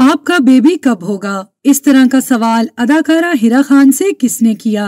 आपका बेबी कब होगा इस तरह का सवाल अदाकारा हिरा खान से किसने किया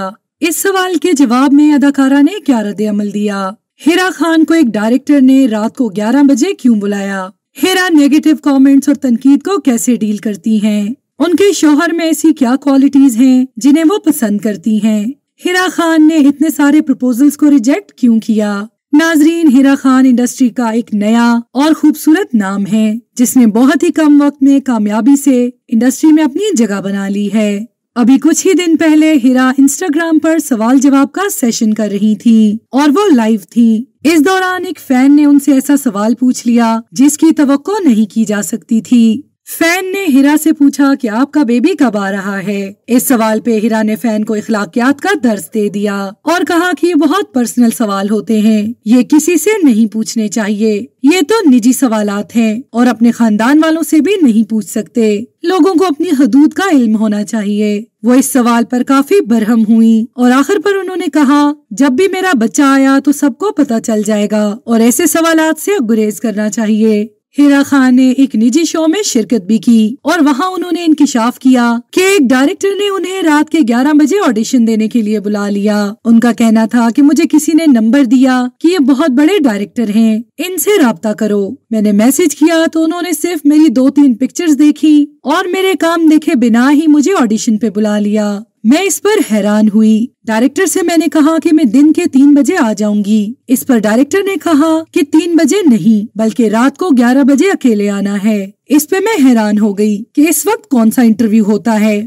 इस सवाल के जवाब में अदाकारा ने क्या रद्द अमल दिया हिरा खान को एक डायरेक्टर ने रात को 11 बजे क्यों बुलाया हिरा नेगेटिव कमेंट्स और तनकीद को कैसे डील करती हैं? उनके शोहर में ऐसी क्या क्वालिटीज हैं जिन्हें वो पसंद करती हैं? हिरा खान ने इतने सारे प्रपोजल्स को रिजेक्ट क्यों किया नाजरीन हीरा खान इंडस्ट्री का एक नया और खूबसूरत नाम है जिसने बहुत ही कम वक्त में कामयाबी से इंडस्ट्री में अपनी जगह बना ली है अभी कुछ ही दिन पहले हीरा इंस्टाग्राम पर सवाल जवाब का सेशन कर रही थी और वो लाइव थी इस दौरान एक फैन ने उनसे ऐसा सवाल पूछ लिया जिसकी तो नहीं की जा सकती थी फैन ने हीरा से पूछा कि आपका बेबी कब आ रहा है इस सवाल पे हीरा ने फैन को इखलाकियात का दर्ज दे दिया और कहा कि ये बहुत पर्सनल सवाल होते हैं ये किसी से नहीं पूछने चाहिए ये तो निजी सवाल हैं और अपने खानदान वालों से भी नहीं पूछ सकते लोगों को अपनी हदूद का इल्म होना चाहिए वो इस सवाल पर काफी बरहम हुई और आखिर पर उन्होंने कहा जब भी मेरा बच्चा आया तो सबको पता चल जाएगा और ऐसे सवाल से गुरेज करना चाहिए हीरा खान ने एक निजी शो में शिरकत भी की और वहाँ उन्होंने इंकशाफ किया कि एक डायरेक्टर ने उन्हें रात के 11 बजे ऑडिशन देने के लिए बुला लिया उनका कहना था कि मुझे किसी ने नंबर दिया कि ये बहुत बड़े डायरेक्टर हैं इनसे रबता करो मैंने मैसेज किया तो उन्होंने सिर्फ मेरी दो तीन पिक्चर्स देखी और मेरे काम देखे बिना ही मुझे ऑडिशन पे बुला लिया मैं इस पर हैरान हुई डायरेक्टर से मैंने कहा कि मैं दिन के तीन बजे आ जाऊंगी इस पर डायरेक्टर ने कहा कि तीन बजे नहीं बल्कि रात को ग्यारह बजे अकेले आना है इस पे मैं हैरान हो गई कि इस वक्त कौन सा इंटरव्यू होता है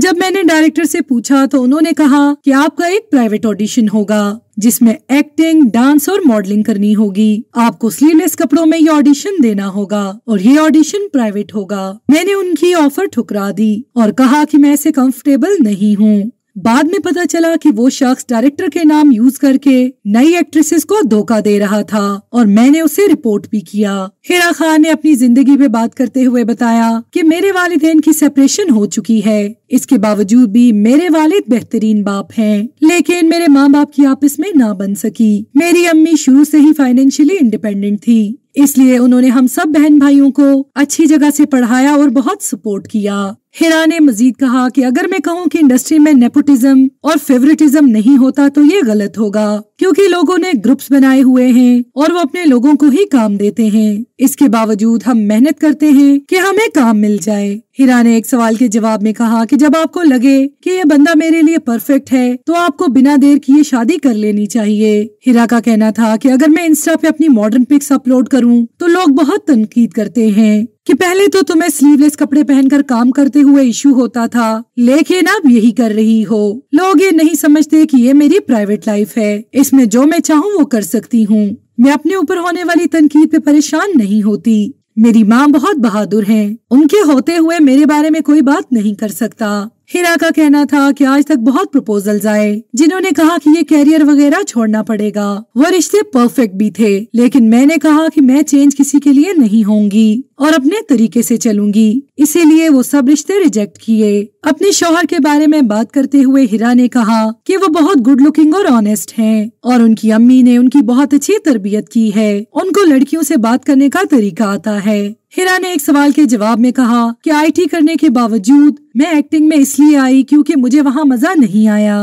जब मैंने डायरेक्टर से पूछा तो उन्होंने कहा कि आपका एक प्राइवेट ऑडिशन होगा जिसमें एक्टिंग डांस और मॉडलिंग करनी होगी आपको स्लीवलेस कपड़ों में ये ऑडिशन देना होगा और ये ऑडिशन प्राइवेट होगा मैंने उनकी ऑफर ठुकरा दी और कहा कि मैं ऐसे कंफर्टेबल नहीं हूँ बाद में पता चला कि वो शख्स डायरेक्टर के नाम यूज करके नई एक्ट्रेसेस को धोखा दे रहा था और मैंने उसे रिपोर्ट भी किया हिरा खान ने अपनी जिंदगी पे बात करते हुए बताया कि मेरे वालिदेन की सेपरेशन हो चुकी है इसके बावजूद भी मेरे वालिद बेहतरीन बाप हैं लेकिन मेरे माँ बाप की आपस में ना बन सकी मेरी अम्मी शुरू से ही फाइनेंशियली इंडिपेंडेंट थी इसलिए उन्होंने हम सब बहन भाइयों को अच्छी जगह से पढ़ाया और बहुत सपोर्ट किया हिरा ने मजीद कहा कि अगर मैं कहूँ कि इंडस्ट्री में नेपोटिज्म और फेवरेटिज्म नहीं होता तो ये गलत होगा क्योंकि लोगों ने ग्रुप्स बनाए हुए हैं और वो अपने लोगों को ही काम देते हैं इसके बावजूद हम मेहनत करते हैं कि हमें काम मिल जाए हीरा ने एक सवाल के जवाब में कहा कि जब आपको लगे कि ये बंदा मेरे लिए परफेक्ट है तो आपको बिना देर किए शादी कर लेनी चाहिए हीरा का कहना था कि अगर मैं इंस्टा पे अपनी मॉडर्न पिक्स अपलोड करूं तो लोग बहुत तनकीद करते हैं कि पहले तो तुम्हें स्लीवलेस कपड़े पहनकर काम करते हुए इशू होता था लेकिन अब यही कर रही हो लोग ये नहीं समझते कि ये मेरी प्राइवेट लाइफ है इसमें जो मैं चाहूँ वो कर सकती हूँ मैं अपने ऊपर होने वाली तनकीद पे परेशान नहीं होती मेरी माँ बहुत बहादुर हैं। उनके होते हुए मेरे बारे में कोई बात नहीं कर सकता हिरा का कहना था कि आज तक बहुत प्रपोजल्स आए जिन्होंने कहा कि ये कैरियर वगैरह छोड़ना पड़ेगा वो रिश्ते परफेक्ट भी थे लेकिन मैंने कहा कि मैं चेंज किसी के लिए नहीं होंगी और अपने तरीके से चलूंगी इसीलिए वो सब रिश्ते रिजेक्ट किए अपने शोहर के बारे में बात करते हुए हिरा ने कहा कि वो बहुत गुड लुकिंग और ऑनेस्ट हैं और उनकी अम्मी ने उनकी बहुत अच्छी तरबियत की है उनको लड़कियों से बात करने का तरीका आता है हिरा ने एक सवाल के जवाब में कहा कि आईटी करने के बावजूद मैं एक्टिंग में इसलिए आई क्योंकि मुझे वहाँ मजा नहीं आया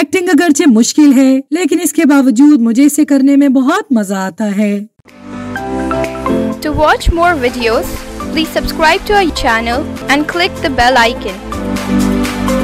एक्टिंग अगरचे मुश्किल है लेकिन इसके बावजूद मुझे इसे करने में बहुत मजा आता है to watch more video please subscribe to our channel and click the bell icon